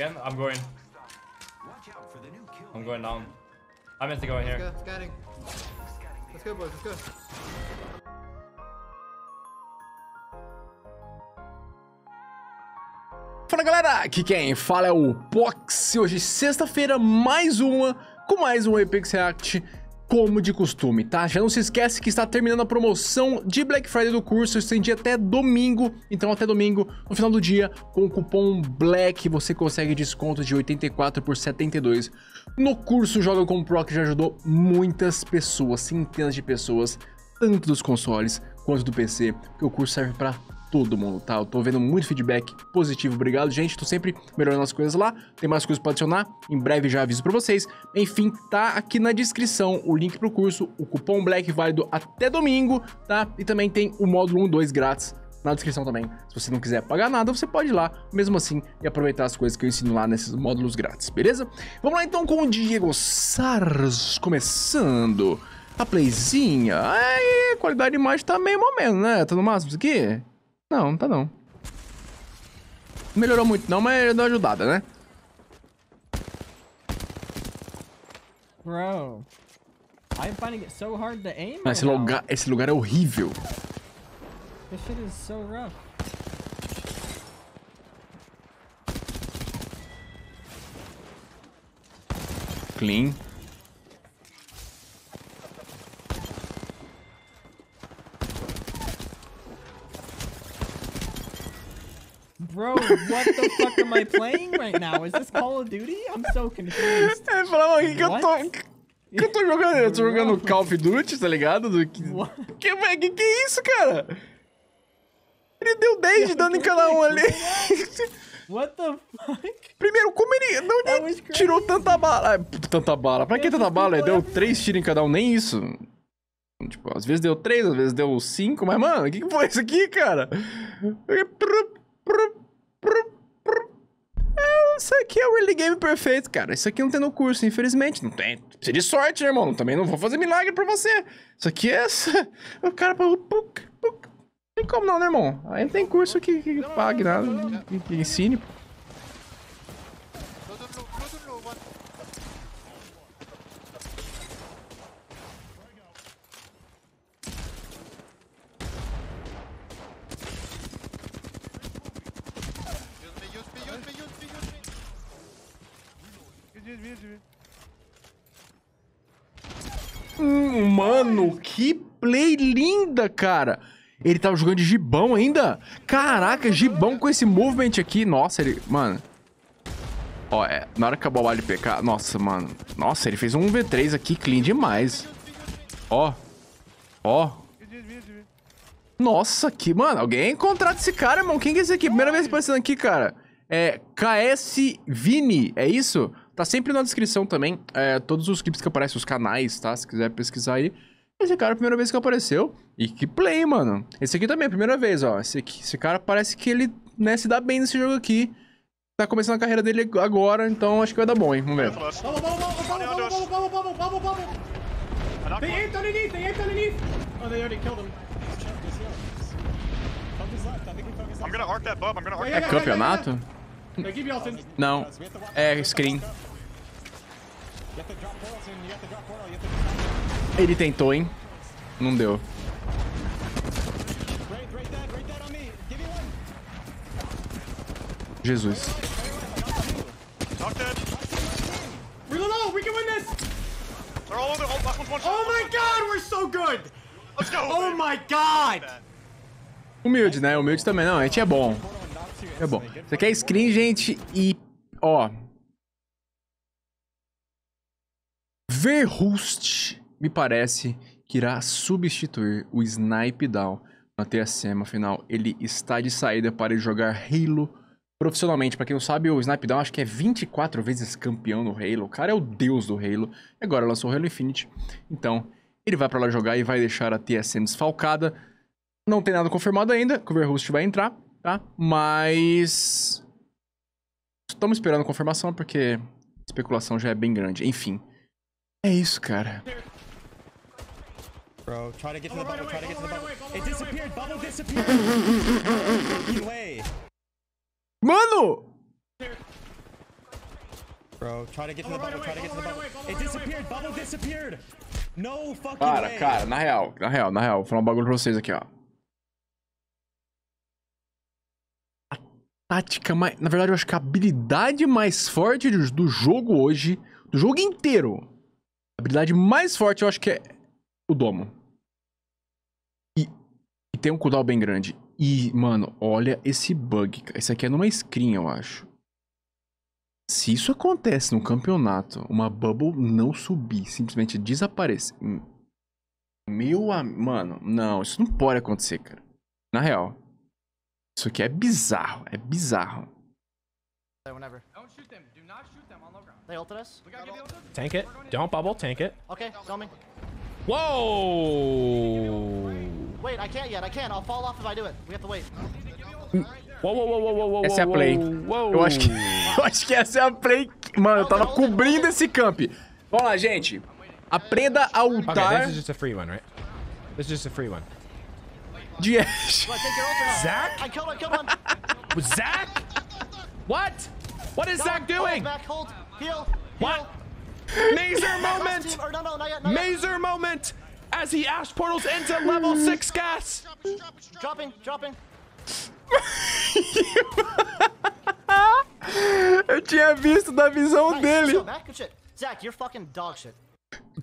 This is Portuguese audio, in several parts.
Again, I'm going. I'm going down. I meant to go in here. Let's go, Let's go, boys. Let's go. Fala galera, aqui quem fala é o Pox hoje sexta-feira mais uma com mais um Apex React como de costume, tá? Já não se esquece que está terminando a promoção de Black Friday do curso, eu estendi até domingo, então até domingo, no final do dia, com o cupom BLACK, você consegue desconto de 84 por 72 no curso Joga com Pro, que já ajudou muitas pessoas, centenas de pessoas, tanto dos consoles quanto do PC, que o curso serve para todo mundo, tá? Eu tô vendo muito feedback positivo. Obrigado, gente. Tô sempre melhorando as coisas lá. Tem mais coisas pra adicionar. Em breve já aviso pra vocês. Enfim, tá aqui na descrição o link pro curso, o cupom Black válido até domingo, tá? E também tem o módulo 1 2 grátis na descrição também. Se você não quiser pagar nada, você pode ir lá, mesmo assim, e aproveitar as coisas que eu ensino lá nesses módulos grátis, beleza? Vamos lá então com o Diego Sars, começando a playzinha. Ai, qualidade de imagem tá meio momento, né? Tá no máximo isso aqui? Não, não tá não. Melhorou muito não, mas deu ajudada, né? Bro. I'm finding it so hard to aim. Esse lugar, esse lugar é horrível. This shit is so rough. Clean. what the fuck am I playing right now? Is this Call of Duty? I'm so confused. É, fala, que, que eu tô que eu tô jogando? Eu tô jogando Call of Duty, tá ligado? Do que... Que, que, que é isso, cara? Ele deu 10 de dano em cada um ali. What the fuck? Primeiro, como ele. Não é ele tirou tanta bala. É, tanta bala. Pra que tanta bala? Ele deu 3 é. tiros em cada um, nem isso. Tipo, às vezes deu 3, às vezes deu 5, mas, mano, o que, que foi isso aqui, cara? Prup, prup. Isso aqui é o early game perfeito, cara. Isso aqui não tem no curso, infelizmente. Não tem. Precisa de sorte, né, irmão. Também não vou fazer milagre pra você. Isso aqui é... O cara... Não tem como não, né, irmão? Aí não tem curso que, que pague nada, que, que ensine, Hum, mano, que play linda, cara. Ele tava jogando de gibão ainda? Caraca, gibão com esse movement aqui. Nossa, ele... Mano... Ó, é, na hora que acabou o ALPK... Nossa, mano. Nossa, ele fez um V3 aqui clean demais. Ó. Ó. Nossa, que... Mano, alguém é contrata esse cara, irmão. Quem que é esse aqui? Primeira vez aparecendo aqui, cara. É... KS Vini, é isso? Tá sempre na descrição também, é, todos os clipes que aparecem, os canais, tá? Se quiser pesquisar aí. Esse cara é a primeira vez que apareceu. E que play, mano. Esse aqui também é a primeira vez, ó. Esse, aqui, esse cara parece que ele né, se dá bem nesse jogo aqui. Tá começando a carreira dele agora, então acho que vai dar bom, hein? Vamos ver. Vamos, vamos, vamos, vamos, vamos, vamos, vamos, vamos. Oh, they already killed him. É campeonato? Não. É screen. Ele tentou, hein? Não deu. Jesus. Oh my god, we're so good! Let's go! Oh my god! Humilde, né? Humilde também. Não, a gente é bom. É bom. Você quer screen, gente, e... Ó, Verrust me parece, que irá substituir o Snipe Down na TSM. Afinal, ele está de saída para jogar Halo profissionalmente. Para quem não sabe, o Snipe Down acho que é 24 vezes campeão no Halo. O cara é o deus do Halo. Agora lançou o Halo Infinite. Então, ele vai para lá jogar e vai deixar a TSM desfalcada. Não tem nada confirmado ainda que o Verhust vai entrar, tá? Mas... Estamos esperando confirmação porque a especulação já é bem grande. Enfim... É isso, cara. Bro, try to get to the bubble, try to get to the bubble. It disappeared, bubble disappeared. Mano! Bro, try to get to the bubble, try to get to the bubble. It disappeared, bubble disappeared. No fucking Cara, cara, na real, na real, na real, vou falar um bagulho pra vocês aqui, ó. A tática mais... Na verdade, eu acho que a habilidade mais forte do jogo hoje, do jogo inteiro, a habilidade mais forte eu acho que é o domo. E, e tem um cooldown bem grande. E, mano, olha esse bug. Esse aqui é numa screen, eu acho. Se isso acontece num campeonato, uma bubble não subir, simplesmente desaparece. Hum, meu amigo. Mano, não, isso não pode acontecer, cara. Na real. Isso aqui é bizarro, é bizarro whenever. Don't shoot them. Do not shoot them on low ground. They ulted us. We gotta get tank it. Don't bubble. Tank it. Okay, tell me. Whoa! Wait, I can't yet. I can't. I'll fall off if I do it. We have to wait. whoa, whoa, whoa, whoa, whoa. Essa é a play. Whoa. Eu, acho que, eu acho que essa é a play. Mano, eu tava cobrindo esse camp. Vamos lá, gente. Aprenda a ultar. Okay, this is just a free one, right? This is just a free one. Yes. Zach? I killed, I killed one. Zach? What? What is no, Zach doing? Back, hold, heal, what? Mazer moment! Or, no, no, not yet, not Mazer yet. moment! As he ash portals into level 6 gas! Dropping, dropping, dropping. Dropping. Eu tinha visto da visão nice, dele. Show, Mac, Zach, you're fucking dog shit.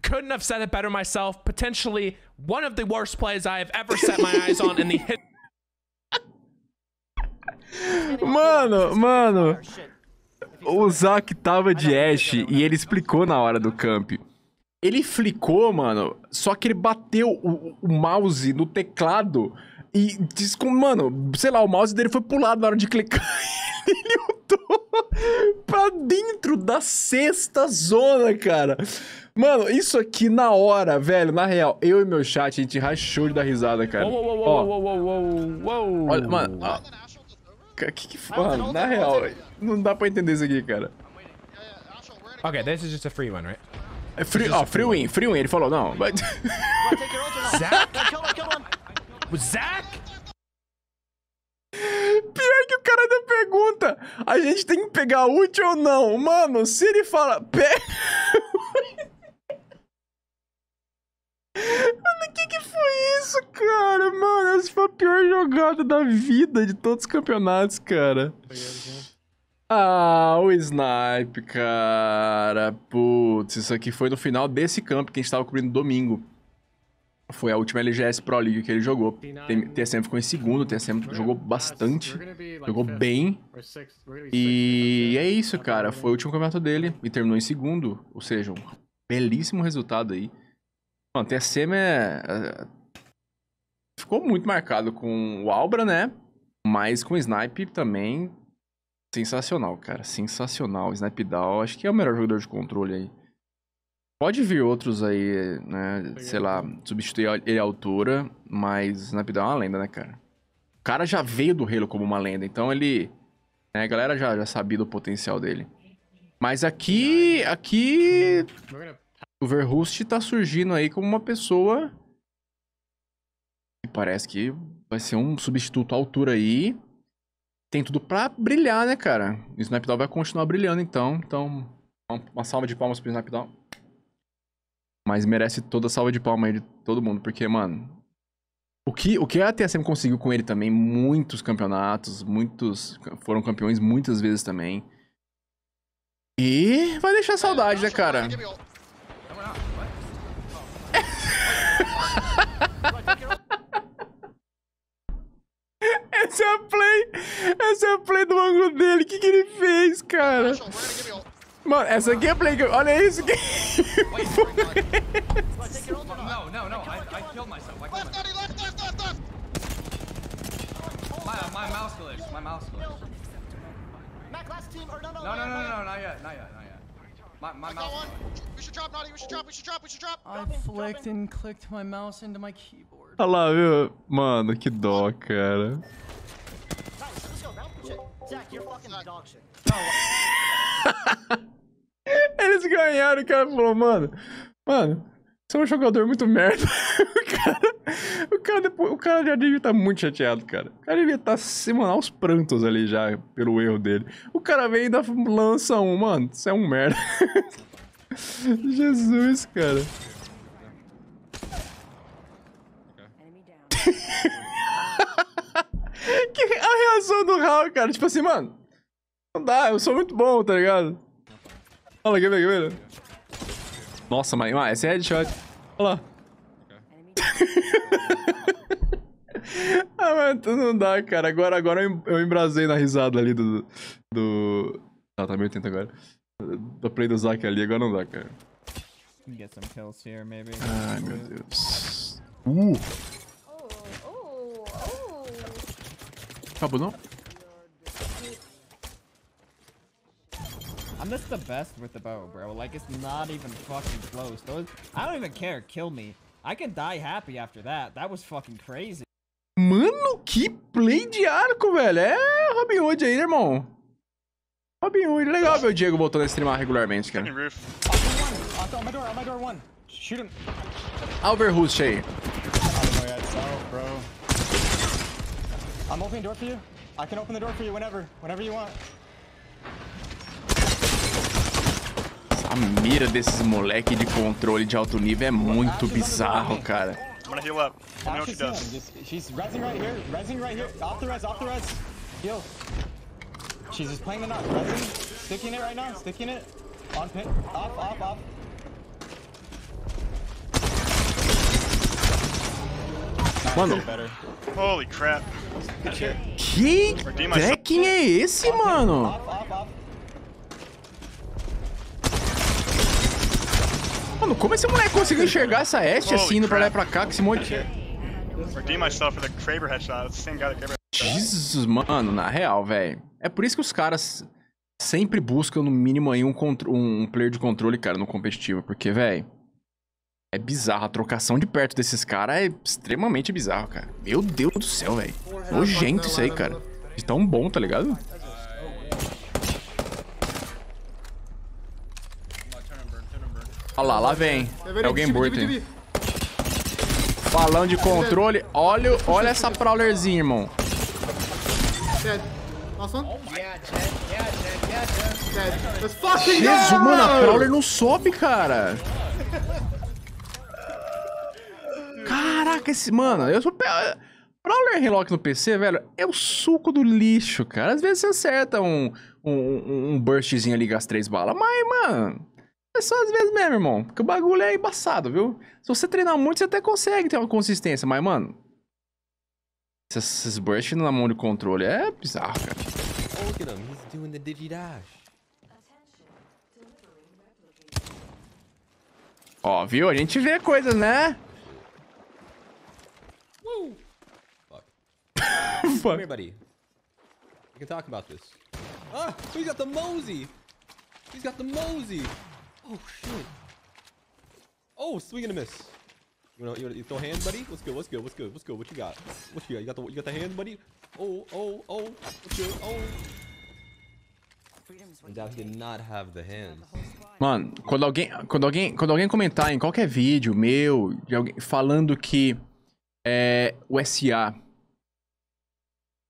Couldn't have said it better myself. Potentially one of the worst plays I have ever set my eyes on in the history. Mano, mano. O Zack tava de Ash e ele explicou na hora do camp. Ele flicou, mano, só que ele bateu o, o mouse no teclado e disse como, mano, sei lá, o mouse dele foi pulado na hora de clicar. ele lutou pra dentro da sexta zona, cara. Mano, isso aqui na hora, velho, na real, eu e meu chat, a gente rachou de dar risada, cara. Uou, uou, uou, uou, uou, uou, uou. Olha, mano, ó. O que que foi? Na real, não dá pra entender isso aqui, cara. Okay, this is just a free one, right? É free, ó, oh, free, win, free win. Ele falou, não. But... Zack? Zach? Pior que o cara ainda pergunta, a gente tem que pegar ult ou não? Mano, se ele fala... Pe isso, cara? Mano, essa foi a pior jogada da vida de todos os campeonatos, cara. Ah, o Snipe, cara. Putz, isso aqui foi no final desse campo que a gente tava cobrindo domingo. Foi a última LGS Pro League que ele jogou. TSM ficou em segundo, TSM tipo, jogou bastante, jogou bem. E é isso, cara. Foi o último campeonato dele e terminou em segundo. Ou seja, um belíssimo resultado aí. Mano, TSM é... é ficou muito marcado com o Albra, né? Mas com o Snipe também. Sensacional, cara. Sensacional. Snipe Down, acho que é o melhor jogador de controle aí. Pode vir outros aí, né? Sei lá, substituir ele à altura, mas Snipe Down é uma lenda, né, cara? O cara já veio do Halo como uma lenda, então ele. Né, a galera já, já sabia do potencial dele. Mas aqui. Aqui. O Verhust tá surgindo aí como uma pessoa parece que vai ser um substituto à altura aí. Tem tudo pra brilhar, né, cara? O Snapdown vai continuar brilhando, então. Então, uma salva de palmas pro Snapdown. Mas merece toda a salva de palmas aí de todo mundo, porque, mano... O que, o que a TSM conseguiu com ele também, muitos campeonatos, muitos... Foram campeões muitas vezes também. E vai deixar saudade, né, cara? Essa é a play! Essa é a play do ângulo dele. O que, que ele fez, cara? Mano, essa aqui é a play. Olha isso. Que... Não, não, no, no, no, no, no, not yet. Not yet. Not yet. My, my mouse. one. We should drop, Naughty. We should drop. We should drop. We should drop. I flicked and clicked my mouse into my keyboard. Olha lá, viu? Mano, que dó, cara. Zach, you're fucking dog shit. Eles ganharam, o cara falou, mano, mano, você é um jogador muito merda. o, cara, o, cara, o cara já devia estar tá muito chateado, cara. O cara devia estar tá os aos prantos ali já, pelo erro dele. O cara vem e ainda lança um, mano, você é um merda. Jesus, cara a reação do Raul, cara. Tipo assim, mano. Não dá, eu sou muito bom, tá ligado? Olha, quer ver, quer ver? Nossa, mas ah, esse é headshot. Olha lá. ah, mano, tu não dá, cara. Agora, agora eu embrasei na risada ali do. do... Ah, tá, tá meio tenta agora. Da play do Zack ali, agora não dá, cara. Get some kills here, maybe. Ai, meu Deus. Uh! Pas bon, I'm just the best with the bow, bro. Like, it's not even fucking close. Those, I don't even care. Kill me. I can die happy after that. That was fucking crazy. Mano, que play de arco, velho. É Robin Hood aí, irmão? Robin Hood. Legal ver o Diego voltando a streamar regularmente, cara. Overhost aí. I'm opening the door for you. I can open the door for you whenever, whenever you want. A mira desses moleque de controle de alto nível é muito bizarro, cara. I'm gonna heal up. Let me Just, she's resing right here, right here. Off the res, off the res. Heal. She's just playing the knock. Resing, sticking it right now, sticking it. On pit, off, off, off. Mano. Holy crap. Que decking é esse, mano? Mano, como esse moleque conseguiu enxergar essa Ashe assim, indo pra lá e pra cá, com esse monte de... Jesus, mano, na real, velho. É por isso que os caras sempre buscam, no mínimo, aí um, um player de controle, cara, no competitivo. Porque, velho... É bizarro. A trocação de perto desses caras é extremamente bizarro, cara. Meu Deus do céu, velho. Nojento isso aí, cara. De tão bom, tá ligado? Olha lá, lá vem. É alguém morto. Falando de controle. Olha, olha essa prowlerzinha, irmão. Jesus, mano, a prowler não sobe, cara. Caraca, esse. Mano, eu sou. Brawler Relock no PC, velho, é o suco do lixo, cara. Às vezes você acerta um, um, um burstzinho ali gasta as três balas. Mas, mano, é só às vezes mesmo, irmão. Porque o bagulho é embaçado, viu? Se você treinar muito, você até consegue ter uma consistência. Mas, mano, esses, bursts na mão de controle é bizarro, cara. Ó, viu? A gente vê coisas, né? fuck? Come here, buddy. We can talk about this. Ah! He's got the mosey! He's got the mosey! Oh, shit. Oh, swing and a miss. You know, you, wanna, throw hand, buddy? What's good? What's good? What's good? What's good? What you got? What you got? You got the you got the buddy? Oh, oh, oh. What's good? Oh. Mano, quando alguém, quando alguém, quando alguém comentar em qualquer vídeo meu, de alguém falando que é, o SA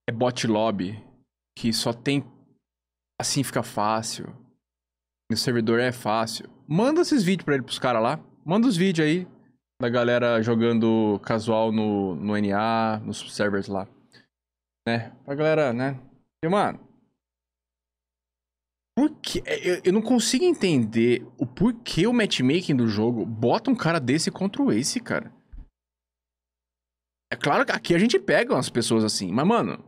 é bot lobby, que só tem assim fica fácil. No servidor é fácil. Manda esses vídeos para ele pros caras lá. Manda os vídeos aí da galera jogando casual no, no NA, nos servers lá. Né? Pra galera, né? E, mano. Por que? É, eu, eu não consigo entender o porquê o matchmaking do jogo bota um cara desse contra o Ace, cara. É claro que aqui a gente pega umas pessoas assim, mas, mano,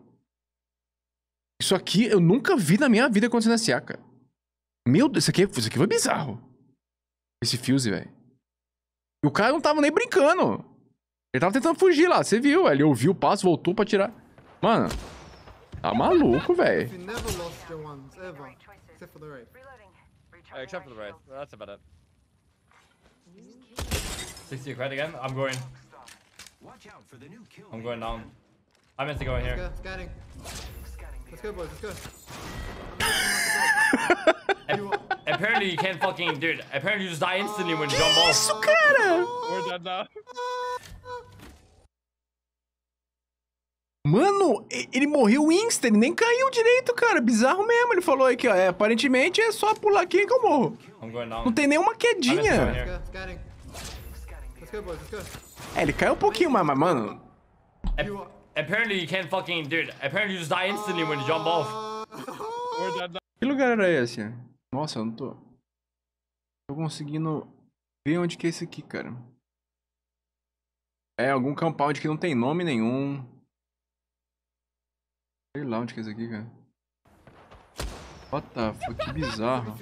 isso aqui eu nunca vi na minha vida acontecendo nesse assim, ah, cara. Meu Deus, isso aqui, isso aqui foi bizarro. Esse fuse, velho. E o cara não tava nem brincando. Ele tava tentando fugir lá, você viu, Ele ouviu o passo, voltou pra tirar. Mano, tá maluco, velho. Uh, I meant to go in here. Let's go. Scanning. Let's go, boys. Let's go. apparently you can't fucking, dude. Apparently you just die instantly when you jump ah, off. Isso, cara! We're dead now. Mano, ele morreu insta, ele nem caiu direito, cara. Bizarro mesmo. Ele falou aqui, ó. É, aparentemente é só pular aqui que eu morro. Não tem nenhuma quedinha. É, ele caiu um pouquinho, mas, mano. É... Apparently you can't fucking... Dude, apparently you just die instantly when you jump off. Que lugar era esse? Nossa, eu não tô... Tô conseguindo ver onde que é esse aqui, cara. É, algum compound que não tem nome nenhum. Sei lá onde que é esse aqui, cara. What the fuck, que bizarro.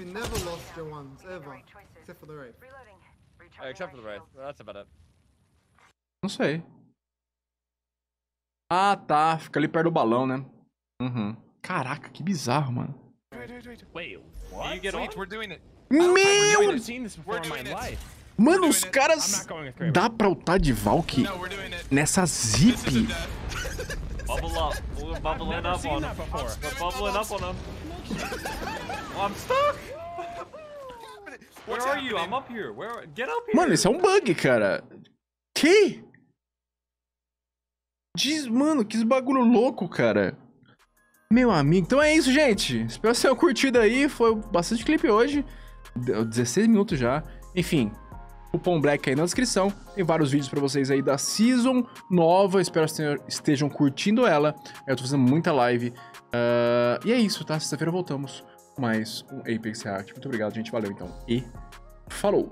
Não sei. Ah, tá. Fica ali perto do balão, né? Uhum. Caraca, que bizarro, mano. Meu! Mano, os caras... Dá pra ultar de Valk nessa zip? Mano, isso é um bug, cara. Que? Diz, mano, que bagulho louco, cara. Meu amigo. Então é isso, gente. Espero que tenham curtido aí. Foi bastante clipe hoje. Deu 16 minutos já. Enfim, cupom Black aí na descrição. Tem vários vídeos para vocês aí da Season nova. Espero que estejam curtindo ela. Eu tô fazendo muita live. Uh, e é isso, tá? Sexta-feira voltamos com mais um Apex React. Muito obrigado, gente. Valeu, então. E falou!